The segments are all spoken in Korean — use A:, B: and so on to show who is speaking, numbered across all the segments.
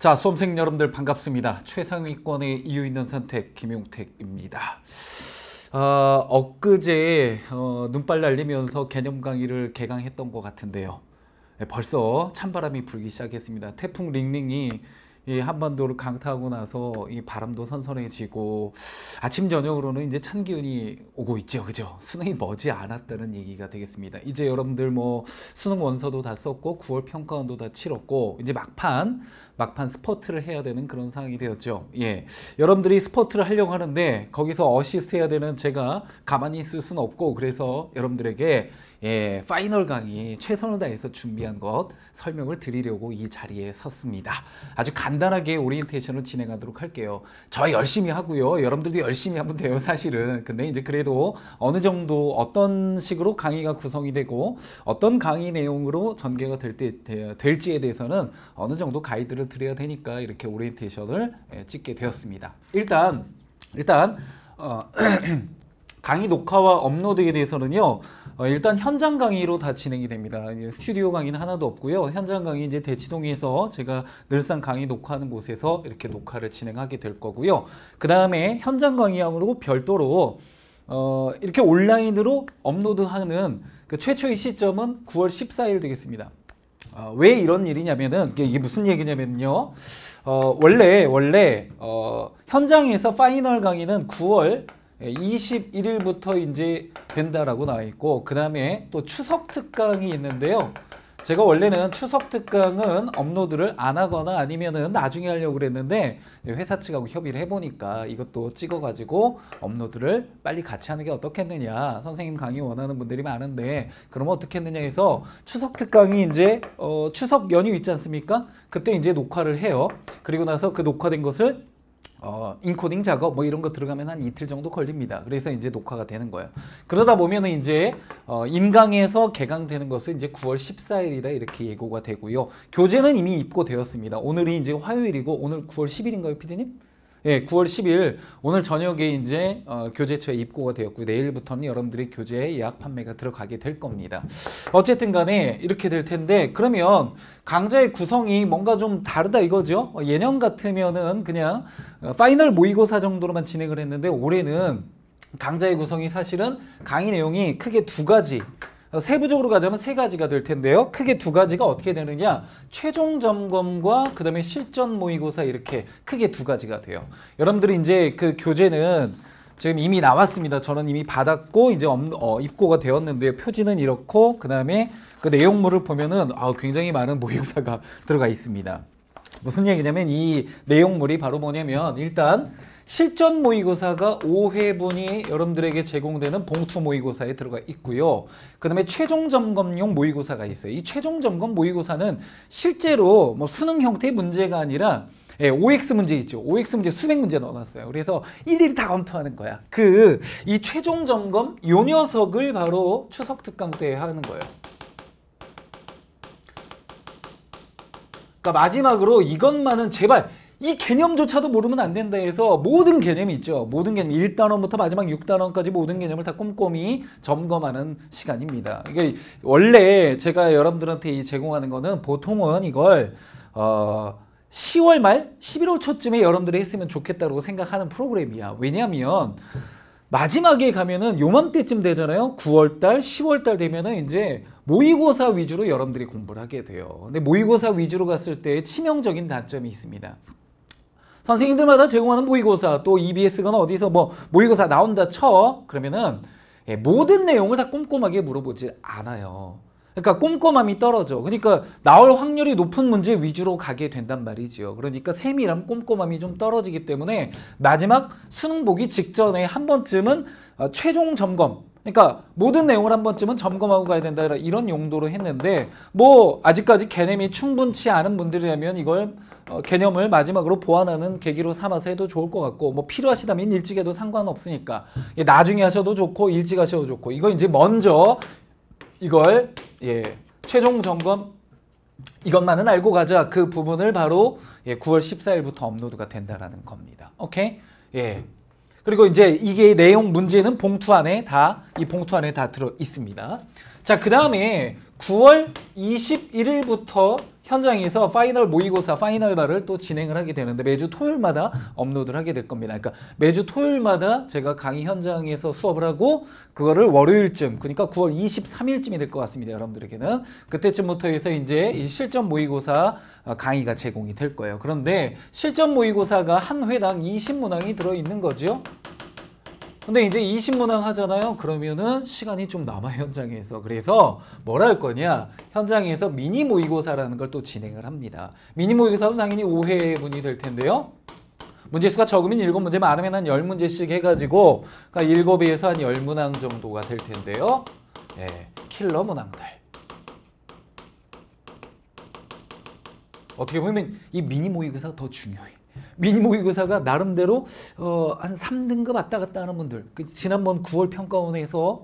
A: 자, 수험생 여러분들 반갑습니다. 최상위권의 이유 있는 선택 김용택입니다. 어, 엊그제 어, 눈발 날리면서 개념 강의를 개강했던 것 같은데요. 네, 벌써 찬바람이 불기 시작했습니다. 태풍 링링이 이 한반도를 강타하고 나서 이 바람도 선선해지고 아침 저녁으로는 이제 찬 기운이 오고 있죠. 그죠? 수능이 머지 않았다는 얘기가 되겠습니다. 이제 여러분들 뭐 수능 원서도 다 썼고 9월 평가원도 다 치렀고 이제 막판 막판 스포트를 해야 되는 그런 상황이 되었죠. 예. 여러분들이 스포트를 하려고 하는데 거기서 어시스트 해야 되는 제가 가만히 있을 수는 없고 그래서 여러분들에게 예, 파이널 강의 최선을 다해서 준비한 것 설명을 드리려고 이 자리에 섰습니다. 아주 간단하게 오리엔테이션을 진행하도록 할게요. 저 열심히 하고요. 여러분들도 열심히 하면 돼요, 사실은. 근데 이제 그래도 어느 정도 어떤 식으로 강의가 구성이 되고 어떤 강의 내용으로 전개가 될 때, 될지에 대해서는 어느 정도 가이드를 드려야 되니까 이렇게 오리엔테이션을 예, 찍게 되었습니다. 일단 일단 어, 강의 녹화와 업로드에 대해서는요. 어, 일단 현장 강의로 다 진행이 됩니다. 스튜디오 강의는 하나도 없고요. 현장 강의 이제 대치동에서 제가 늘상 강의 녹화하는 곳에서 이렇게 녹화를 진행하게 될 거고요. 그 다음에 현장 강의하고 별도로 어, 이렇게 온라인으로 업로드하는 그 최초의 시점은 9월 14일 되겠습니다. 어, 왜 이런 일이냐면은 이게 무슨 얘기냐면요. 어, 원래 원래 어, 현장에서 파이널 강의는 9월 21일부터 예, 이제 된다라고 나와 있고 그 다음에 또 추석 특강이 있는데요. 제가 원래는 추석 특강은 업로드를 안 하거나 아니면은 나중에 하려고 그랬는데 회사 측하고 협의를 해보니까 이것도 찍어가지고 업로드를 빨리 같이 하는 게 어떻겠느냐 선생님 강의 원하는 분들이 많은데 그러면 어떻겠느냐 해서 추석 특강이 이제 어, 추석 연휴 있지 않습니까? 그때 이제 녹화를 해요. 그리고 나서 그 녹화된 것을 어, 인코딩 작업 뭐 이런 거 들어가면 한 이틀 정도 걸립니다. 그래서 이제 녹화가 되는 거예요. 그러다 보면은 이제 어, 인강에서 개강되는 것은 이제 9월 14일이다 이렇게 예고가 되고요. 교재는 이미 입고되었습니다. 오늘이 이제 화요일이고 오늘 9월 10일인가요, 피디님? 예, 9월 10일 오늘 저녁에 이제 어, 교재처에 입고가 되었고 내일부터는 여러분들이 교재에 예약 판매가 들어가게 될 겁니다. 어쨌든 간에 이렇게 될 텐데 그러면 강좌의 구성이 뭔가 좀 다르다 이거죠. 어, 예년 같으면은 그냥 어, 파이널 모의고사 정도로만 진행을 했는데 올해는 강좌의 구성이 사실은 강의 내용이 크게 두 가지 세부적으로 가자면 세 가지가 될 텐데요. 크게 두 가지가 어떻게 되느냐. 최종 점검과 그 다음에 실전 모의고사 이렇게 크게 두 가지가 돼요. 여러분들이 이제 그 교재는 지금 이미 나왔습니다. 저는 이미 받았고 이제 어, 입고가 되었는데 표지는 이렇고 그 다음에 그 내용물을 보면은 아, 굉장히 많은 모의고사가 들어가 있습니다. 무슨 얘기냐면 이 내용물이 바로 뭐냐면 일단 실전 모의고사가 5회분이 여러분들에게 제공되는 봉투 모의고사에 들어가 있고요. 그 다음에 최종 점검용 모의고사가 있어요. 이 최종 점검 모의고사는 실제로 뭐 수능 형태의 문제가 아니라 예, OX 문제 있죠. OX 문제 수백 문제 넣어놨어요. 그래서 일일이 다 검토하는 거야. 그 이 최종 점검 요 녀석을 바로 추석 특강 때 하는 거예요. 그러니까 마지막으로 이것만은 제발 이 개념조차도 모르면 안 된다 해서 모든 개념이 있죠. 모든 개념 1단원부터 마지막 6단원까지 모든 개념을 다 꼼꼼히 점검하는 시간입니다. 이게 원래 제가 여러분들한테 제공하는 거는 보통은 이걸 어 10월 말 11월 초쯤에 여러분들이 했으면 좋겠다고 생각하는 프로그램이야. 왜냐하면 마지막에 가면은 요맘때쯤 되잖아요. 9월달, 10월달 되면은 이제 모의고사 위주로 여러분들이 공부를 하게 돼요. 근데 모의고사 위주로 갔을 때 치명적인 단점이 있습니다. 선생님들마다 제공하는 모의고사 또 EBS건 어디서 뭐 모의고사 나온다 쳐 그러면은 예, 모든 내용을 다 꼼꼼하게 물어보지 않아요. 그러니까 꼼꼼함이 떨어져. 그러니까 나올 확률이 높은 문제 위주로 가게 된단 말이죠 그러니까 세밀함, 꼼꼼함이 좀 떨어지기 때문에 마지막 수능 보기 직전에 한 번쯤은 어, 최종 점검, 그러니까 모든 내용을 한 번쯤은 점검하고 가야 된다 이런 용도로 했는데 뭐 아직까지 개념이 충분치 않은 분들이라면 이걸 어, 개념을 마지막으로 보완하는 계기로 삼아서 해도 좋을 것 같고 뭐 필요하시다면 일찍 해도 상관없으니까 예, 나중에 하셔도 좋고 일찍 하셔도 좋고 이거 이제 먼저 이걸 예, 최종 점검 이것만은 알고 가자 그 부분을 바로 예, 9월 14일부터 업로드가 된다라는 겁니다. 오케이? 예. 그리고 이제 이게 내용 문제는 봉투 안에 다 이 봉투 안에 다 들어 있습니다. 자, 그 다음에 9월 21일부터 현장에서 파이널 모의고사 파이널바를 또 진행을 하게 되는데 매주 토요일마다 업로드를 하게 될 겁니다. 그러니까 매주 토요일마다 제가 강의 현장에서 수업을 하고 그거를 월요일쯤 그러니까 9월 23일쯤이 될 것 같습니다. 여러분들에게는 그때쯤부터 해서 이제 이 실전 모의고사 어, 강의가 제공이 될 거예요. 그런데 실전 모의고사가 한 회당 20문항이 들어있는 거죠. 근데 이제 2 0문항 하잖아요. 그러면은 시간이 좀 남아 현장에서. 그래서 뭘할 거냐. 현장에서 미니 모의고사라는 걸 또 진행을 합니다. 미니 모의고사도 당연히 5회분이 될 텐데요. 문제수가 적으면 7문제, 많으면 한 10문제씩 해가지고 그러니까 7배에서 한 10문항 정도가 될 텐데요. 예, 킬러 문항들. 어떻게 보면 이 미니 모의고사가 더 중요해. 요 미니모의고사가 나름대로 어, 한 3등급 왔다 갔다 하는 분들 그 지난번 9월 평가원에서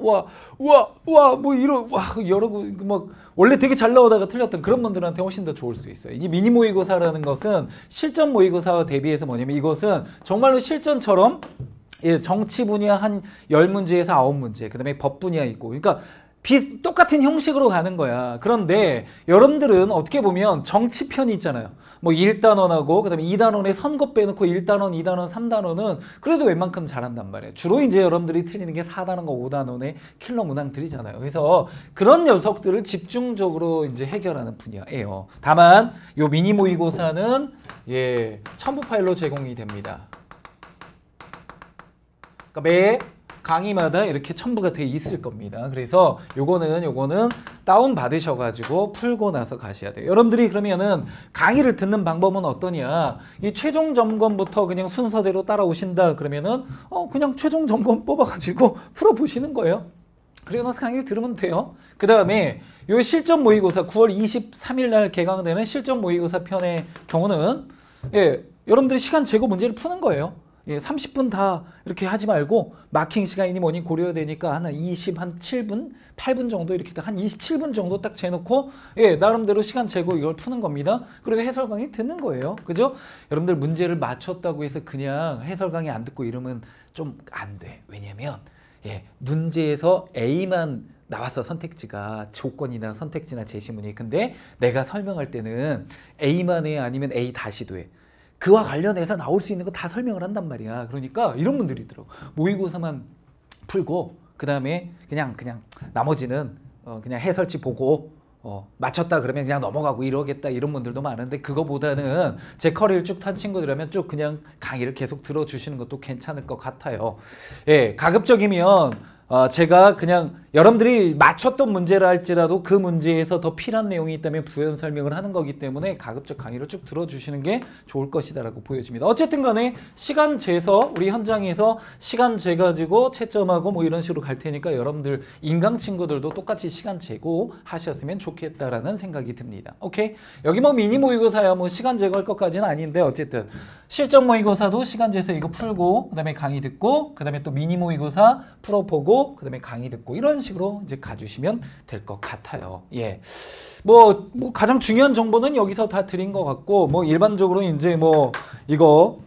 A: 와와와뭐 이런 와 여러 막 원래 되게 잘 나오다가 틀렸던 그런 분들한테 훨씬 더 좋을 수 있어요. 이 미니모의고사라는 것은 실전 모의고사와 대비해서 뭐냐면 이것은 정말로 실전처럼 예, 정치 분야 한 열문제에서 아홉 문제 그다음에 법 분야 있고 그러니까 비, 똑같은 형식으로 가는 거야. 그런데 음. 여러분들은 어떻게 보면 정치편이 있잖아요. 뭐 1단원하고 그다음에 2단원에 선거 빼놓고 1단원, 2단원, 3단원은 그래도 웬만큼 잘한단 말이에요. 주로 이제 여러분들이 틀리는 게 4단원과 5단원의 킬러 문항들이잖아요. 그래서 그런 녀석들을 집중적으로 이제 해결하는 분야예요. 다만 요 미니 모의고사는 예, 첨부 파일로 제공이 됩니다. 그러니까 매 강의마다 이렇게 첨부가 돼 있을 겁니다. 그래서 요거는 요거는 다운 받으셔가지고 풀고 나서 가셔야 돼요. 여러분들이 그러면은 강의를 듣는 방법은 어떠냐? 이 최종 점검부터 그냥 순서대로 따라오신다 그러면은 어 그냥 최종 점검 뽑아가지고 풀어보시는 거예요. 그리고 나서 강의를 들으면 돼요. 그 다음에 요 실전 모의고사 9월 23일 날 개강되는 실전 모의고사 편의 경우는 예 여러분들이 시간 제거 문제를 푸는 거예요. 예, 30분 다 이렇게 하지 말고 마킹 시간이니 뭐니 고려되니까 하 20, 한 7분, 8분 정도 이렇게 딱 한 27분 정도 딱 재놓고 예, 나름대로 시간 재고 이걸 푸는 겁니다. 그리고 해설 강의 듣는 거예요. 그죠? 여러분들 문제를 맞췄다고 해서 그냥 해설 강의 안 듣고 이러면 좀 안 돼. 왜냐면 예, 문제에서 A만 나왔어 선택지가 조건이나 선택지나 제시문이 근데 내가 설명할 때는 A만 해 아니면 A 다시 돼 그와 관련해서 나올 수 있는 거 다 설명을 한단 말이야. 그러니까 이런 분들이 있더라고. 모의고사만 풀고 그다음에 그냥 그냥 나머지는 어 그냥 해설지 보고 어 맞췄다 그러면 그냥 넘어가고 이러겠다 이런 분들도 많은데 그거보다는 제 커리를 쭉 탄 친구들이라면 쭉 그냥 강의를 계속 들어주시는 것도 괜찮을 것 같아요. 예, 가급적이면 어 제가 그냥 여러분들이 맞췄던 문제라 할지라도 그 문제에서 더 필요한 내용이 있다면 부연 설명을 하는 거기 때문에 가급적 강의를 쭉 들어주시는 게 좋을 것이다라고 보여집니다. 어쨌든 간에 시간 재서 우리 현장에서 시간 재 가지고 채점하고 뭐 이런 식으로 갈 테니까 여러분들 인강 친구들도 똑같이 시간 재고 하셨으면 좋겠다라는 생각이 듭니다. 오케이? 여기 뭐 미니 모의고사야 뭐 시간 재거할 것까지는 아닌데 어쨌든 실전 모의고사도 시간 재서 이거 풀고 그다음에 강의 듣고 그다음에 또 미니 모의고사 풀어보고 그다음에 강의 듣고 이런 식으로 이제 가주시면 될 것 같아요. 예. 뭐, 뭐 가장 중요한 정보는 여기서 다 드린 것 같고 뭐 일반적으로 이제 뭐 이거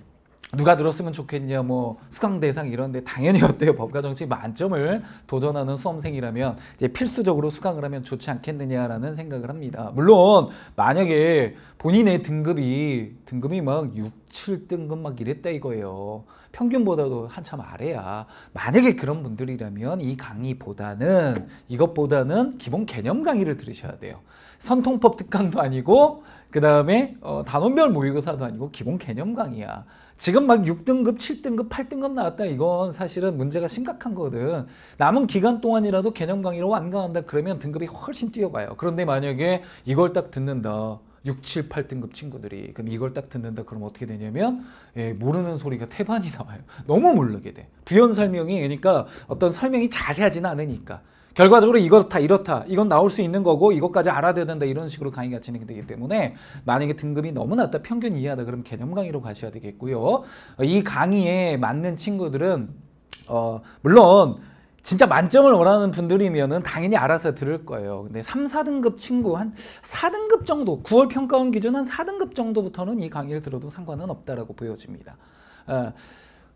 A: 누가 들었으면 좋겠냐 뭐 수강 대상 이런데 당연히 어때요 법과 정치 만점을 도전하는 수험생이라면 이제 필수적으로 수강을 하면 좋지 않겠느냐라는 생각을 합니다 물론 만약에 본인의 등급이 등급이 막 6, 7등급 막 이랬다 이거예요 평균보다도 한참 아래야 만약에 그런 분들이라면 이 강의보다는 이것보다는 기본 개념 강의를 들으셔야 돼요 선통법 특강도 아니고 그 다음에 어, 단원별 모의고사도 아니고 기본 개념 강의야 지금 막 6등급, 7등급, 8등급 나왔다 이건 사실은 문제가 심각한 거거든. 남은 기간 동안이라도 개념 강의로 완강한다 그러면 등급이 훨씬 뛰어가요. 그런데 만약에 이걸 딱 듣는다. 6, 7, 8등급 친구들이 그럼 이걸 딱 듣는다 그럼 어떻게 되냐면 예, 모르는 소리가 태반이 나와요 너무 모르게 돼 부연 설명이 그러니까 어떤 설명이 자세하지는 않으니까 결과적으로 이거다 이렇다 이건 나올 수 있는 거고 이것까지 알아야 된다 이런 식으로 강의가 진행되기 때문에 만약에 등급이 너무 낮다 평균 이하다 그럼 개념 강의로 가셔야 되겠고요 어, 이 강의에 맞는 친구들은 어 물론 진짜 만점을 원하는 분들이면은 당연히 알아서 들을 거예요. 근데 3, 4등급 친구 한 4등급 정도, 9월 평가원 기준 한 4등급 정도부터는 이 강의를 들어도 상관은 없다라고 보여집니다. 어.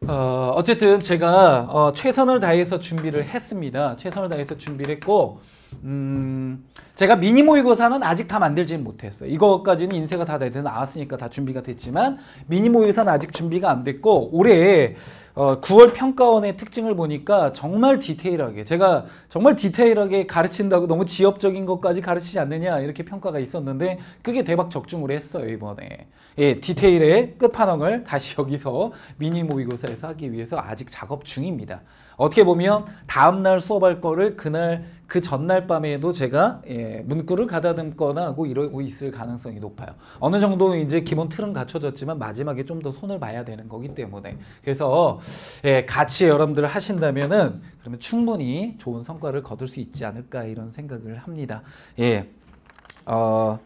A: 어, 어쨌든 제가 어, 최선을 다해서 준비를 했습니다. 최선을 다해서 준비를 했고 음, 제가 미니 모의고사는 아직 다 만들진 못했어요. 이거까지는 인쇄가 다 나왔으니까 다 준비가 됐지만 미니 모의고사는 아직 준비가 안 됐고 올해 어, 9월 평가원의 특징을 보니까 정말 디테일하게 제가 정말 디테일하게 가르친다고 너무 지엽적인 것까지 가르치지 않느냐 이렇게 평가가 있었는데 그게 대박 적중을 했어요 이번에 예 디테일의 끝판왕을 다시 여기서 미니 모의고사에서 하기 위해서 아직 작업 중입니다 어떻게 보면 다음날 수업할 거를 그날 그 전날 밤에도 제가 예, 문구를 가다듬거나 하고 이러고 있을 가능성이 높아요. 어느 정도 이제 기본 틀은 갖춰졌지만 마지막에 좀 더 손을 봐야 되는 거기 때문에 그래서 예, 같이 여러분들 하신다면은 그러면 충분히 좋은 성과를 거둘 수 있지 않을까 이런 생각을 합니다. 예. 어,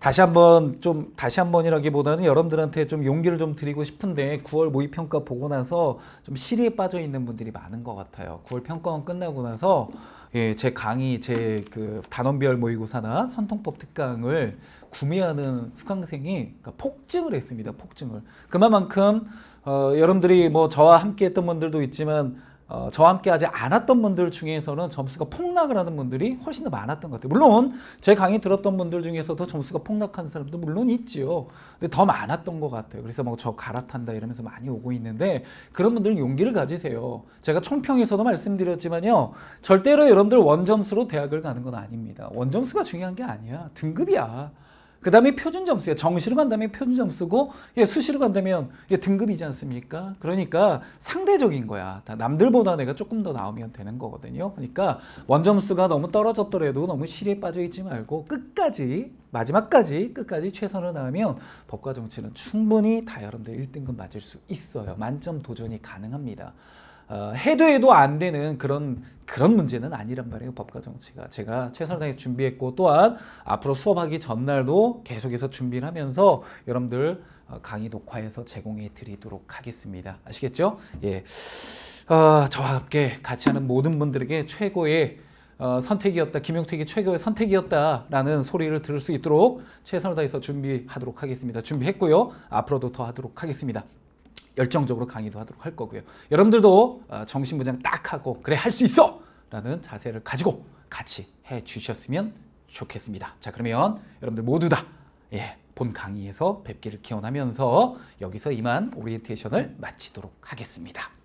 A: 다시 한번 좀 다시 한번이라기보다는 여러분들한테 좀 용기를 좀 드리고 싶은데 9월 모의 평가 보고 나서 좀 시리에 빠져 있는 분들이 많은 것 같아요. 9월 평가원 끝나고 나서 예, 제 강의 제 그 단원별 모의고사나 선통법 특강을 구매하는 수강생이 그러니까 폭증을 했습니다. 폭증을 그만큼 어, 여러분들이 뭐 저와 함께 했던 분들도 있지만 어, 저와 함께 하지 않았던 분들 중에서는 점수가 폭락을 하는 분들이 훨씬 더 많았던 것 같아요. 물론 제 강의 들었던 분들 중에서도 점수가 폭락한 사람도 물론 있지요. 근데 더 많았던 것 같아요. 그래서 뭐 저 갈아탄다 이러면서 많이 오고 있는데 그런 분들은 용기를 가지세요. 제가 총평에서도 말씀드렸지만요. 절대로 여러분들 원점수로 대학을 가는 건 아닙니다. 원점수가 중요한 게 아니야. 등급이야. 그 다음에 표준 점수예요. 정시로 간다면 표준 점수고 예, 수시로 간다면 예, 등급이지 않습니까? 그러니까 상대적인 거야. 남들보다 내가 조금 더 나오면 되는 거거든요. 그러니까 원점수가 너무 떨어졌더라도 너무 시 실에 빠져 있지 말고 끝까지 마지막까지 끝까지 최선을 다하면 법과 정치는 충분히 다 여러분들 1등급 맞을 수 있어요. 만점 도전이 가능합니다. 어, 해도 해도 안 되는 그런 그런 문제는 아니란 말이에요 법과 정치가 제가 최선을 다해 준비했고 또한 앞으로 수업하기 전날도 계속해서 준비를 하면서 여러분들 어, 강의 녹화해서 제공해 드리도록 하겠습니다 아시겠죠? 예, 어, 저와 함께 같이 하는 모든 분들에게 최고의 어, 선택이었다 김용택이 최고의 선택이었다라는 소리를 들을 수 있도록 최선을 다해서 준비하도록 하겠습니다 준비했고요 앞으로도 더 하도록 하겠습니다 열정적으로 강의도 하도록 할 거고요. 여러분들도 어, 정신부장 딱 하고 그래 할 수 있어! 라는 자세를 가지고 같이 해 주셨으면 좋겠습니다. 자 그러면 여러분들 모두 다 예, 본 강의에서 뵙기를 기원하면서 여기서 이만 오리엔테이션을 마치도록 하겠습니다.